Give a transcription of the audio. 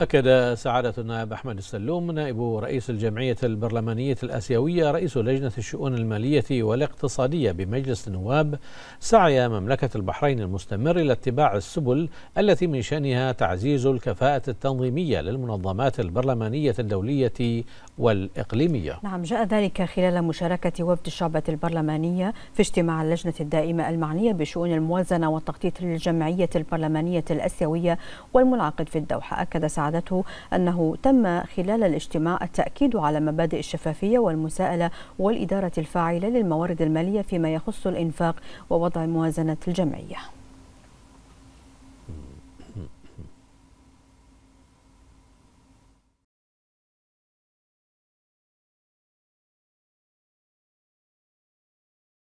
أكد سعادة النائب أحمد السلوم نائب رئيس الجمعية البرلمانية الآسيوية رئيس لجنة الشؤون المالية والاقتصادية بمجلس النواب سعي مملكة البحرين المستمر إلى اتباع السبل التي من شأنها تعزيز الكفاءة التنظيمية للمنظمات البرلمانية الدولية والإقليمية نعم جاء ذلك خلال مشاركة وفد الشعبة البرلمانية في اجتماع اللجنة الدائمة المعنية بشؤون الموازنة والتخطيط للجمعية البرلمانية الآسيوية والمنعقد في الدوحة أكد سعادة سعادته أنه تم خلال الاجتماع التأكيد على مبادئ الشفافية والمساءلة والإدارة الفاعلة للموارد المالية فيما يخص الإنفاق ووضع موازنة الجمعية